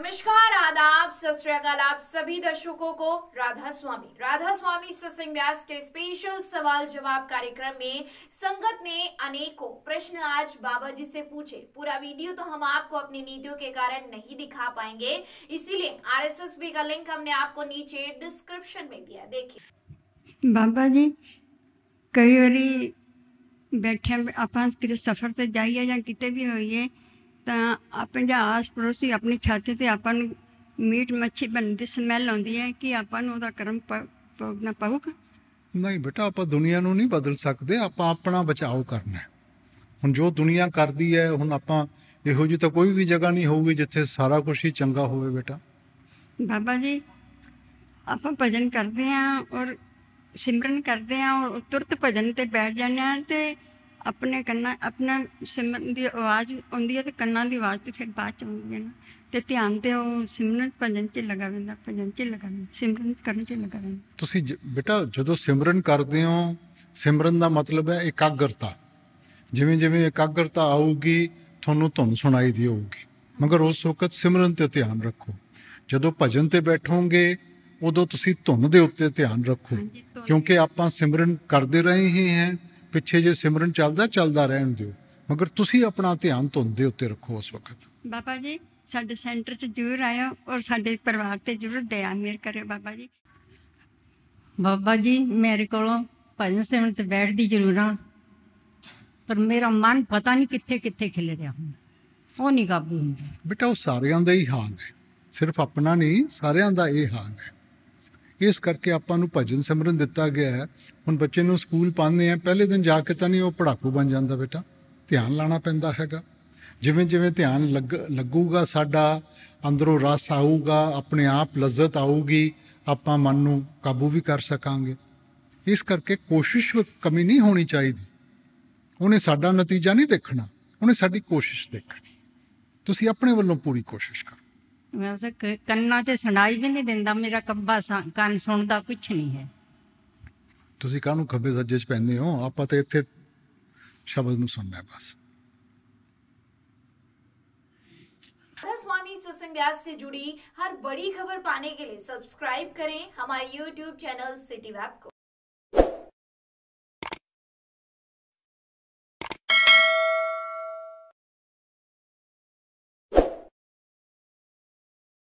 नमस्कार आदाब सत आप सभी दर्शकों को राधा स्वामी राधा स्वामी सत्संग व्यास के स्पेशल सवाल जवाब कार्यक्रम में संगत ने अनेकों प्रश्न आज बाबा जी से पूछे पूरा वीडियो तो हम आपको अपनी नीतियों के कारण नहीं दिखा पाएंगे इसीलिए आरएसएस बी का लिंक हमने आपको नीचे डिस्क्रिप्शन में दिया देखिए बाबा जी कई बार बैठे अपन सफर से जाइए या कितने भी होइए ਤਾਂ ਪੰਜਾ ਆਸ ਪੜੋਸੀ ਆਪਣੀ ਛਾਤੀ ਤੇ ਆਪਾਂ ਨੂੰ ਮੀਟ ਮੱਛੀ ਬਣਨ ਦੀ ਸਮੈਲ ਆਉਂਦੀ ਹੈ ਕਿ ਆਪਾਂ ਨੂੰ ਉਹਦਾ ਕਰਮ ਭੋਗਣਾ ਪਊਗਾ ਨਹੀਂ ਬੇਟਾ ਆਪਾਂ ਦੁਨੀਆ ਨੂੰ ਨਹੀਂ ਬਦਲ ਸਕਦੇ ਆਪਾਂ ਆਪਣਾ ਬਚਾਓ ਕਰਨਾ ਹੁਣ ਜੋ ਦੁਨੀਆ ਕਰਦੀ ਹੈ ਹੁਣ ਆਪਾਂ ਇਹੋ ਜੀ ਤਾਂ ਕੋਈ ਵੀ ਜਗ੍ਹਾ ਨਹੀਂ ਹੋਊਗੀ ਜਿੱਥੇ ਸਾਰਾ ਕੁਝ ਹੀ ਚੰਗਾ ਹੋਵੇ ਬੇਟਾ ਬਾਬਾ ਜੀ ਆਪਾਂ ਭਜਨ ਕਰਦੇ ਆਂ ਔਰ ਸਿਮਰਨ ਕਰਦੇ ਆਂ ਔਰ ਤੁਰਤ ਭਜਨ ਤੇ ਬੈਠ ਜਾਂਦੇ ਆਂ ਤੇ ਆਪਣੇ ਕੰਨਾਂ ਆਪਣਾ ਸਿਮਰਨ ਦੀ ਆਵਾਜ਼ ਆਉਂਦੀ ਹੈ ਤੇ ਕੰਨਾਂ ਦੀ ਆਵਾਜ਼ ਤੇ ਫਿਰ ਬਾਅਦ ਚ ਆਉਂਦੀ ਹੈ ਨਾ ਤੇ ਧਿਆਨ ਤੇ ਉਹ ਸਿਮਰਨ ਭਜਨ ਚ ਲਗਾ ਰਹਿੰਦਾ ਭਜਨ ਚ ਲਗਾ ਰਹਿੰਦਾ ਸਿਮਰਨ ਕਰਨ ਚ ਲਗਾ ਰਹਿੰਦਾ ਤੁਸੀਂ ਬੇਟਾ ਜਦੋਂ ਸਿਮਰਨ ਕਰਦੇ ਹੋ ਸਿਮਰਨ ਦਾ ਮਤਲਬ ਹੈ ਇਕਾਗਰਤਾ ਜਿਵੇਂ ਜਿਵੇਂ ਇਕਾਗਰਤਾ ਆਊਗੀ ਤੁਹਾਨੂੰ ਧੁਨ ਸੁਣਾਈ ਦੀ ਹੋਊਗੀ ਮਗਰ ਉਸ ਵਕਤ ਸਿਮਰਨ ਤੇ ਧਿਆਨ ਰੱਖੋ ਜਦੋਂ ਭਜਨ ਤੇ ਬੈਠੋਗੇ ਉਦੋਂ ਤੁਸੀਂ ਧੁਨ ਦੇ ਉੱਤੇ ਧਿਆਨ ਰੱਖੋ ਕਿਉਂਕਿ ਆਪਾਂ ਸਿਮਰਨ ਕਰਦੇ ਰਹੇ ਹੀ ਹਾਂ ਪਿੱਛੇ ਜੇ ਸਿਮਰਨ ਚੱਲਦਾ ਚੱਲਦਾ ਰਹਿਣ ਦਿਓ ਮਗਰ ਤੁਸੀਂ ਆਪਣਾ ਧਿਆਨ ਧੁੰਦ ਦੇ ਉੱਤੇ ਰੱਖੋ ਉਸ ਵਕਤ ਬਾਬਾ ਜੀ ਸਾਡੇ ਸੈਂਟਰ 'ਚ ਜੁੜ ਆਇਓ ਔਰ ਸਾਡੇ ਪਰਿਵਾਰ ਤੇ ਜ਼ਰੂਰ ਦਇਆ ਮੇਰ ਕਰਿਓ ਬਾਬਾ ਜੀ ਬਾਬਾ ਜੀ ਮੇਰੇ ਕੋਲੋਂ ਭਜਨ ਸਿਮਰਨ ਤੇ ਬੈਠਦੀ ਜ਼ਰੂਰ ਆ ਪਰ ਮੇਰਾ ਮਨ ਪਤਾ ਨਹੀਂ ਕਿੱਥੇ ਕਿੱਥੇ ਖਿਲ ਰਿਹਾ ਹੁੰਦਾ ਉਹ ਨਹੀਂ ਕਾਬੂ ਹੁੰਦਾ ਬੇਟਾ ਉਹ ਸਾਰਿਆਂ ਦਾ ਹੀ ਹਾਲ ਹੈ ਸਿਰਫ ਆਪਣਾ ਨਹੀਂ ਸਾਰਿਆਂ ਦਾ ਇਹ ਹਾਲ ਹੈ ਇਸ ਕਰਕੇ ਆਪਾਂ ਨੂੰ ਭਜਨ ਸਿਮਰਨ ਦਿੱਤਾ ਗਿਆ ਹੈ ਹੁਣ ਬੱਚੇ ਨੂੰ ਸਕੂਲ ਪਾਉਂਦੇ ਆ ਪਹਿਲੇ ਦਿਨ ਜਾ ਕੇ ਤਾਂ ਨਹੀਂ ਉਹ ਪੜਾਕੂ ਬਣ ਜਾਂਦਾ ਬੇਟਾ ਧਿਆਨ ਲਾਣਾ ਪੈਂਦਾ ਹੈਗਾ ਜਿਵੇਂ ਜਿਵੇਂ ਧਿਆਨ ਲੱਗੂਗਾ ਸਾਡਾ ਅੰਦਰੋਂ ਰਸ ਆਊਗਾ ਆਪਣੇ ਆਪ ਲਜ਼ਤ ਆਊਗੀ ਆਪਾਂ ਮਨ ਨੂੰ ਕਾਬੂ ਵੀ ਕਰ ਸਕਾਂਗੇ ਇਸ ਕਰਕੇ ਕੋਸ਼ਿਸ਼ ਵਿੱਚ ਕਮੀ ਨਹੀਂ ਹੋਣੀ ਚਾਹੀਦੀ ਉਹਨੇ ਸਾਡਾ ਨਤੀਜਾ ਨਹੀਂ ਦੇਖਣਾ ਉਹਨੇ ਸਾਡੀ ਕੋਸ਼ਿਸ਼ ਦੇਖਣੀ ਤੁਸੀਂ ਆਪਣੇ ਵੱਲੋਂ ਪੂਰੀ ਕੋਸ਼ਿਸ਼ ਕਰੋ ਮੈਂ ਉਸ ਕੰਨਾਂ ਤੇ ਸੁਣਾਈ ਵੀ ਨਹੀਂ ਦਿੰਦਾ ਮੇਰਾ ਕੱਬਾ ਕੰਨ ਸੁਣਦਾ ਕੁਝ ਨਹੀਂ ਹੈ ਤੁਸੀਂ ਕਾਹਨੂੰ ਖੱਬੇ ਸੱਜੇ ਚ ਪੈਂਦੇ ਹੋ ਆਪਾਂ ਤਾਂ ਇੱਥੇ ਸ਼ਬਦ ਨੂੰ ਸੁਣਨਾ ਹੈ ਬਸ स्वामी सत्संग व्यास से जुड़ी हर बड़ी खबर पाने के लिए सब्सक्राइब करें हमारे YouTube चैनल सिटी ਵੈਬ को